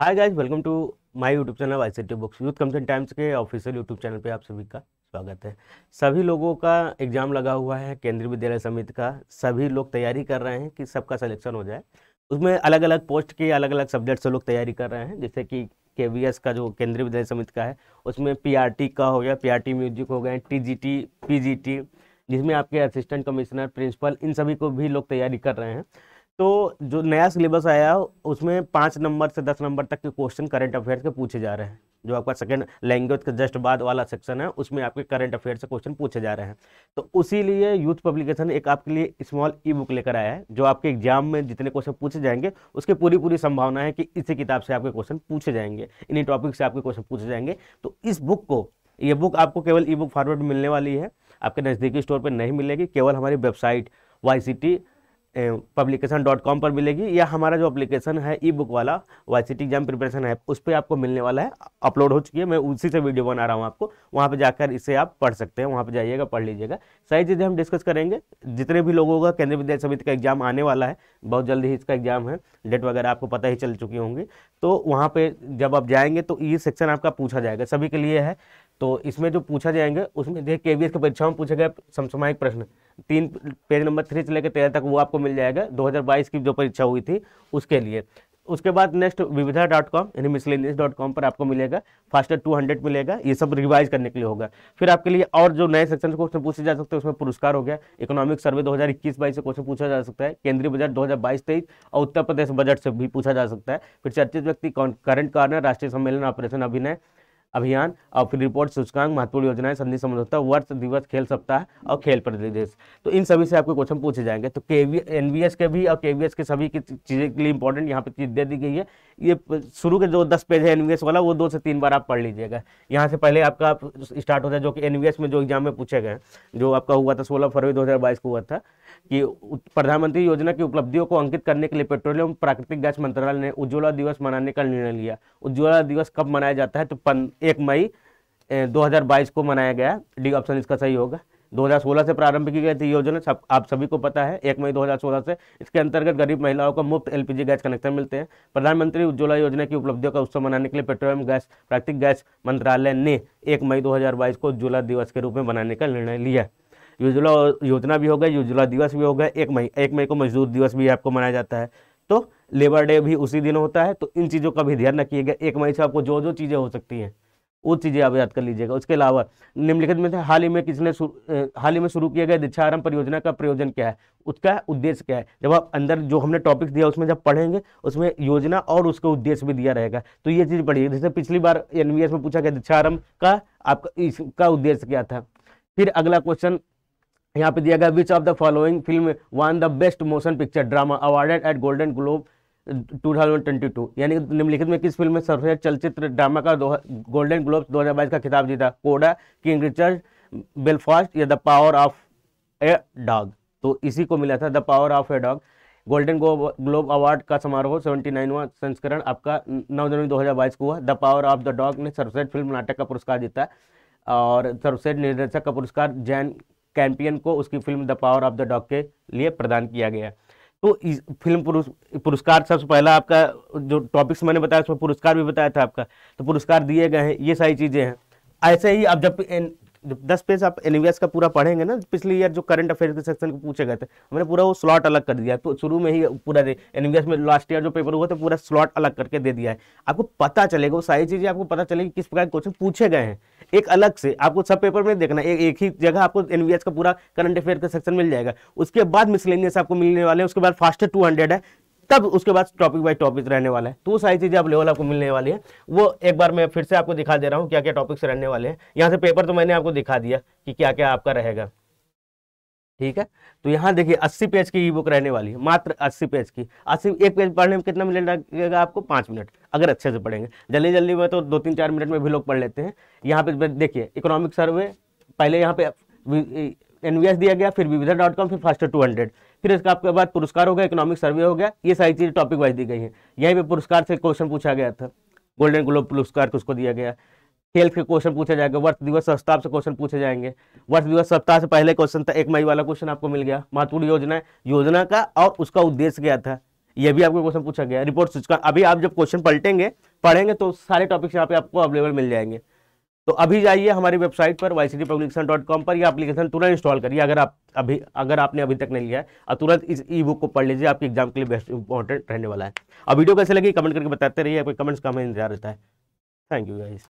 hi guys welcome to my YouTube channel I T books youth competition times के official YouTube channel पे आप सभी का स्वागत है सभी लोगों का एग्ज़ाम लगा हुआ है केंद्रीय विद्यालय समिति का सभी लोग तैयारी कर रहे हैं कि सबका सिलेक्शन हो जाए उसमें अलग अलग पोस्ट के अलग अलग सब्जेक्ट से लोग तैयारी कर रहे हैं जैसे कि के का जो केंद्रीय विद्यालय समिति का है उसमें पी का हो गया पी म्यूजिक हो गए टी जी जिसमें आपके असिस्टेंट कमिश्नर प्रिंसिपल इन सभी को भी लोग तैयारी कर रहे हैं तो जो नया सिलेबस आया उसमें पाँच नंबर से दस नंबर तक के क्वेश्चन करंट अफेयर्स के पूछे जा रहे हैं जो आपका सेकंड लैंग्वेज के जस्ट बाद वाला सेक्शन है उसमें आपके करंट अफेयर से क्वेश्चन पूछे जा रहे हैं तो उसी लिए यूथ पब्लिकेशन एक आपके लिए स्मॉल ई बुक लेकर आया है जो आपके एग्जाम में जितने क्वेश्चन पूछे जाएंगे उसकी पूरी पूरी संभावना है कि इसी किताब से आपके क्वेश्चन पूछे जाएंगे इन्हीं टॉपिक से आपके क्वेश्चन पूछे जाएंगे तो इस बुक को ये बुक आपको केवल ई बुक फॉर्मेट मिलने वाली है आपके नज़दीकी स्टोर पर नहीं मिलेगी केवल हमारी website Y publication dot com पर मिलेगी या हमारा जो एप्लीकेशन है ई बुक वाला Y C exam preparation app उस पर आपको मिलने वाला है अपलोड हो चुकी है मैं उसी से वीडियो बना रहा हूँ आपको वहाँ पर जाकर इसे आप पढ़ सकते हैं वहाँ पर जाइएगा पढ़ लीजिएगा सारी चीज़ें हम डिस्कस करेंगे जितने भी लोगों का केंद्रीय विद्यालय समिति का एग्जाम आने वाला है बहुत जल्दी ही इसका एग्जाम है डेट वगैरह आपको पता ही चल चुकी होंगी तो वहाँ पर जब आप जाएंगे तो ई सेक्शन आपका पूछा जाएगा सभी के लिए है तो इसमें जो पूछा जाएंगे उसमें देखिए के वी एस की परीक्षा में पूछे गए समसामयिक प्रश्न तीन पेज नंबर थ्री से लेकर तेरह तक वो आपको मिल जाएगा 2022 की जो परीक्षा हुई थी उसके लिए उसके बाद नेक्स्ट विविधा डॉट कॉम यानी मिसलेनियस डॉट कॉम पर आपको मिलेगा फास्टर टू हंड्रेड मिलेगा ये सब रिवाइज करने के लिए होगा फिर आपके लिए और जो नए सेक्शन क्वेश्चन पूछे जा सकते हैं उसमें पुरस्कार हो गया इकोनॉमिक सर्वे दो हज़ार इक्कीस बाईस से क्वेश्चन पूछा जा सकता है केंद्रीय बजट दो हज़ार बाईस तेईस और उत्तर प्रदेश बजट से भी पूछा जा सकता है फिर चर्चित व्यक्ति करंट कॉर्नर राष्ट्रीय सम्मेलन ऑपरेशन अभिनय अभियान और फिर रिपोर्ट सूचकांक महत्वपूर्ण योजनाएं संधि समझौता वर्ष दिवस खेल सप्ताह और खेल प्रतिदेश तो इन सभी से आपके क्वेश्चन पूछे जाएंगे तो के वी के भी और के के सभी की चीज़ें के लिए इंपॉर्टेंट यहाँ पे चीज़ दे दी गई है ये शुरू के जो दस पेज है एन वाला वो दो से तीन बार आप पढ़ लीजिएगा यहाँ से पहले आपका स्टार्ट होता है जो कि एन में जो एग्जाम में पूछे गए जो आपका हुआ था सोलह फरवरी दो को हुआ था कि प्रधानमंत्री योजना की उपलब्धियों को अंकित करने के लिए पेट्रोलियम प्राकृतिक गैस मंत्रालय ने उज्ज्वला दिवस मनाने का निर्णय लिया उज्ज्वला दिवस कब मनाया जाता है तो एक मई 2022 को मनाया गया डी ऑप्शन इसका सही होगा 2016 से प्रारंभ की गई थी योजना सब आप सभी को पता है एक मई 2016 से इसके अंतर्गत गरीब महिलाओं को मुफ्त एलपीजी गैस कनेक्शन मिलते हैं प्रधानमंत्री उज्ज्वला योजना की उपलब्धियों का उत्सव मनाने के लिए पेट्रोलियम गैस प्राकृतिक गैस मंत्रालय ने एक मई 2022 को उज्ज्वला दिवस के रूप में मनाने का निर्णय लिया उज्ज्वला योजना भी हो गई उज्ज्वला दिवस भी हो गया एक मई एक मई को मजदूर दिवस भी आपको मनाया जाता है तो लेबर डे भी उसी दिन होता है तो इन चीज़ों का भी ध्यान रखिएगा एक मई से आपको जो जो चीज़ें हो सकती हैं वो चीज़ें आप याद कर लीजिएगा उसके अलावा निम्नलिखित में से हाल ही में किसने हाल ही में शुरू किया गया दीक्षारंभ परियोजना का प्रयोजन क्या है उसका उद्देश्य क्या है जब आप अंदर जो हमने टॉपिक दिया उसमें जब पढ़ेंगे उसमें योजना और उसका उद्देश्य भी दिया रहेगा तो ये चीज़ पढ़िए जैसे पिछली बार एन में पूछा गया दीक्षारंभ का आपका इसका उद्देश्य क्या था फिर अगला क्वेश्चन यहाँ पे दिया गया which of the following film won the best motion picture drama awarded at Golden Globe 2022 यानी कि निम्नलिखित में किस फिल्म में सर्वश्रेष्ठ अच्छा चलचित्र ड्रामा का गोल्डन ग्लोब दो का खिताब जीता कोडा किंग रिचर्ड बेलफास्ट या the Power of a Dog तो इसी को मिला था the Power of a Dog Golden Globe award का समारोह सेवेंटी नाइनवा संस्करण आपका नौ जनवरी दो हज़ार बाईस को हुआ the Power of the Dog ने सर्वश्रेष्ठ फिल्म नाटक का पुरस्कार जीता और सर्वश्रेष्ठ निर्देशक का पुरस्कार जैन कैंपियन को उसकी film the Power of the Dog के लिए प्रदान किया गया तो फिल्म पुरस्कार सबसे पहला आपका जो टॉपिक्स मैंने बताया उसमें पुरस्कार भी बताया था आपका तो पुरस्कार दिए गए हैं ये सारी चीज़ें हैं ऐसे ही अब जब जब दस पेज आप एनवीएस का पूरा पढ़ेंगे ना पिछले ईयर जो करंट अफेयर्स के सेक्शन को पूछे गए तो थे हमने पूरा वो स्लॉट अलग कर दिया तो शुरू में ही पूरा एनवीएस में लास्ट ईयर जो पेपर हुआ था तो पूरा स्लॉट अलग करके दे दिया है आपको पता चलेगा वो सारी चीज़ें आपको पता चलेगी किस प्रकार के क्वेश्चन पूछे गए हैं एक अलग से आपको सब पेपर में देखना एक एक ही जगह आपको एनवीएस का पूरा करंट अफेयर का सेक्शन मिल जाएगा उसके बाद मिसलेनियस आपको मिलने वाले हैं उसके बाद फास्ट टू है तब उसके बाद टॉपिक बाई टॉपिक रहने वाला है तो सारी चीज़ें आप लेवल आपको मिलने वाली है वो एक बार मैं फिर से आपको दिखा दे रहा हूँ क्या क्या टॉपिक्स रहने वाले हैं यहाँ से पेपर तो मैंने आपको दिखा दिया कि क्या क्या आपका रहेगा ठीक है तो यहाँ देखिए 80 पेज की ई बुक रहने वाली है मात्र 80 पेज की 80 एक पेज पढ़ने में कितना मिनट लगेगा आपको पाँच मिनट अगर अच्छे से पढ़ेंगे जल्दी जल्दी में तो दो तीन चार मिनट में भी लोग पढ़ लेते हैं यहाँ पे देखिए इकोनॉमिक सर्वे पहले यहाँ पे एन दिया गया फिर विविधा डॉट कॉम फिर फास्टर टू हंड्रेड फिर इसका आपके बाद पुरस्कार हो गया इकोनॉमिक सर्वे हो गया ये सारी चीज़ें टॉपिक वाइज दी गई हैं यहीं पर पुरस्कार से क्वेश्चन पूछा गया था गोल्डन ग्लोब पुरस्कार किसको तो दिया गया हेल्थ के क्वेश्चन पूछा जाएगा वर्ष दिवस सप्ताह से क्वेश्चन पूछे जाएंगे वर्ष दिवस सप्ताह से पहले क्वेश्चन था एक मई वाला क्वेश्चन आपको मिल गया महत्वपूर्ण योजना योजना का और उसका उद्देश्य क्या था यह भी आपको क्वेश्चन पूछा गया रिपोर्ट का अभी आप जब क्वेश्चन पलटेंगे पढ़ेंगे तो सारे टॉपिक्स यहाँ पे आपको अवेलेबल मिल जाएंगे तो अभी जाइए हमारी वेबसाइट पर वाई पर यह एप्लीकेशन तुरंत इंस्टॉल करिए अगर आप अभी अगर आपने अभी तक नहीं लिया है तुरंत इस ई बुक को पढ़ लीजिए आपके एग्जाम के लिए बेस्ट इंपॉर्टेंट रहने वाला है अब वीडियो कैसे लगी कमेंट करके बताते रहिए आपके कमेंट्स का हमें इंतजार रहता है थैंक यू गाइस